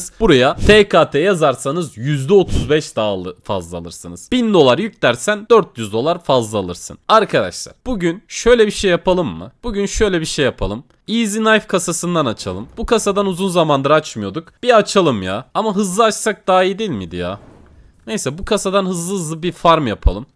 alırsanız buraya TKT yazarsanız %35 daha fazla alırsınız. 1000 dolar yüklersen 400 dolar fazla alırsın. Arkadaşlar bugün şöyle bir şey yapalım mı? Bugün şöyle bir şey yapalım. Easy Knife kasasından açalım. Bu kasadan uzun zamandır açmıyorduk. Bir açalım ya. Ama hızlı açsak daha iyi değil miydi ya? Neyse bu kasadan hızlı hızlı bir farm yapalım.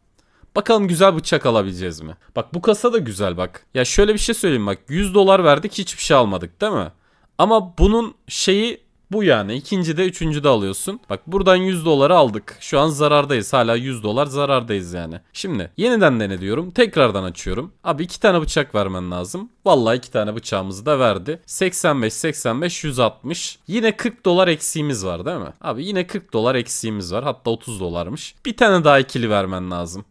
Bakalım güzel bıçak alabileceğiz mi? Bak bu kasa da güzel bak. Ya şöyle bir şey söyleyeyim bak 100 dolar verdik hiçbir şey almadık değil mi? Ama bunun şeyi bu yani. ikinci de üçüncü de alıyorsun. Bak buradan 100 doları aldık. Şu an zarardayız. Hala 100 dolar zarardayız yani. Şimdi yeniden dene diyorum. Tekrardan açıyorum. Abi iki tane bıçak vermen lazım. Vallahi iki tane bıçağımızı da verdi. 85, 85, 160. Yine 40 dolar eksiğimiz var değil mi? Abi yine 40 dolar eksiğimiz var. Hatta 30 dolarmış. Bir tane daha ikili vermen lazım.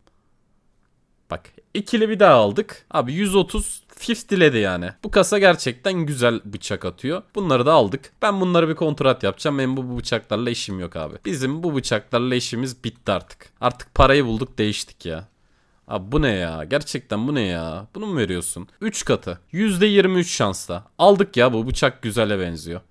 Bak İkili bir daha aldık. Abi 130 Fifth diledi yani. Bu kasa gerçekten güzel bıçak atıyor. Bunları da aldık. Ben bunları bir kontrat yapacağım. Benim bu, bu bıçaklarla işim yok abi. Bizim bu bıçaklarla işimiz bitti artık. Artık parayı bulduk değiştik ya. Abi bu ne ya? Gerçekten bu ne ya? Bunu mu veriyorsun? 3 katı. %23 şansla. Aldık ya bu bıçak güzele benziyor.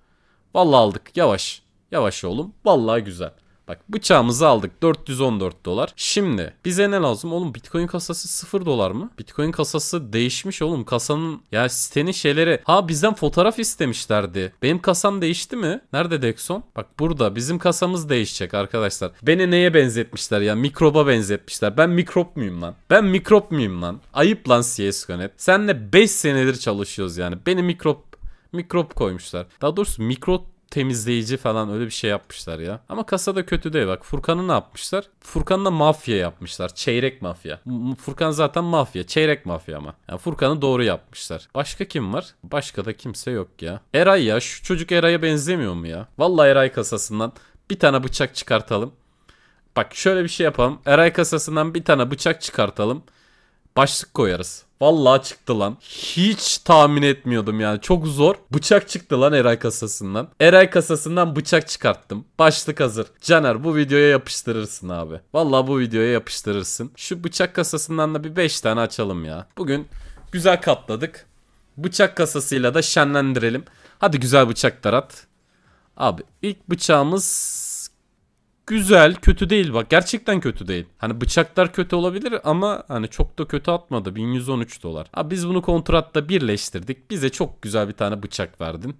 Vallahi aldık. Yavaş. Yavaş oğlum. Vallahi güzel. Bak bıçağımızı aldık 414 dolar. Şimdi bize ne lazım? Oğlum Bitcoin kasası 0 dolar mı? Bitcoin kasası değişmiş oğlum. Kasanın ya sitenin şeyleri. Ha bizden fotoğraf istemişlerdi. Benim kasam değişti mi? Nerede Dexon? Bak burada bizim kasamız değişecek arkadaşlar. Beni neye benzetmişler ya? Mikroba benzetmişler. Ben mikrop muyum lan? Ben mikrop muyum lan? Ayıp lan CSGONet. Senle 5 senedir çalışıyoruz yani. Beni mikrop mikrop koymuşlar. Daha doğrusu mikrop temizleyici falan öyle bir şey yapmışlar ya. Ama kasada kötü değil bak. Furkan'ı ne yapmışlar? Furkan'la mafya yapmışlar. Çeyrek mafya. Furkan zaten mafya. Çeyrek mafya ama. Yani Furkan'ı doğru yapmışlar. Başka kim var? Başka da kimse yok ya. Eray ya. Şu çocuk Eray'a benzemiyor mu ya? Vallahi Eray kasasından bir tane bıçak çıkartalım. Bak şöyle bir şey yapalım. Eray kasasından bir tane bıçak çıkartalım. Başlık koyarız. Vallahi çıktı lan. Hiç tahmin etmiyordum yani. Çok zor. Bıçak çıktı lan Eray kasasından. Eray kasasından bıçak çıkarttım. Başlık hazır. Caner bu videoya yapıştırırsın abi. Vallahi bu videoya yapıştırırsın. Şu bıçak kasasından da bir 5 tane açalım ya. Bugün güzel katladık. Bıçak kasasıyla da şenlendirelim. Hadi güzel bıçaklar at. Abi ilk bıçağımız güzel, kötü değil bak. Gerçekten kötü değil. Hani bıçaklar kötü olabilir ama hani çok da kötü atmadı. 1113 dolar. Abi biz bunu kontratta birleştirdik. Bize çok güzel bir tane bıçak verdin.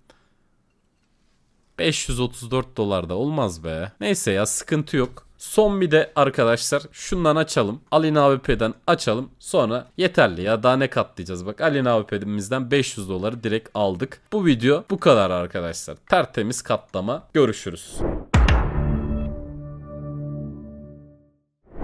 534 dolar da olmaz be. Neyse ya sıkıntı yok. Son bir de arkadaşlar şundan açalım. Alin AWP'den açalım. Sonra yeterli ya daha ne katlayacağız. Bak Alin AWP'mizden 500 doları direkt aldık. Bu video bu kadar arkadaşlar. Tertemiz katlama. Görüşürüz.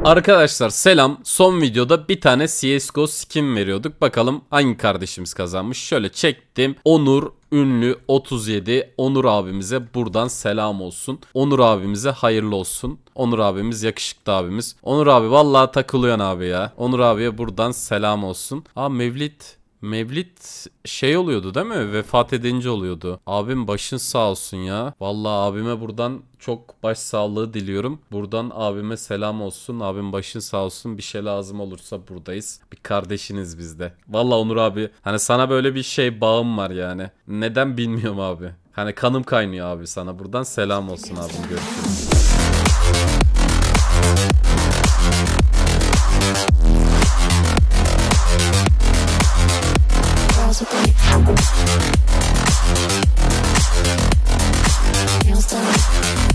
Arkadaşlar selam. Son videoda bir tane CSGO skin veriyorduk. Bakalım hangi kardeşimiz kazanmış. Şöyle çektim. Onur ünlü 37 Onur abimize buradan selam olsun. Onur abimize hayırlı olsun. Onur abimiz yakışıklı abimiz. Onur abi vallahi takılıyorsun abi ya. Onur abiye buradan selam olsun. Aa Mevlit Mevlit şey oluyordu değil mi? Vefat edince oluyordu. Abim başın sağ olsun ya. Vallahi abime buradan çok baş sağlığı diliyorum. Buradan abime selam olsun. Abim başın sağ olsun. Bir şey lazım olursa buradayız. Bir kardeşiniz bizde. Vallahi Onur abi hani sana böyle bir şey bağım var yani. Neden bilmiyorum abi. Hani kanım kaynıyor abi sana. Buradan selam olsun abim. Görüşürüz. Nails done.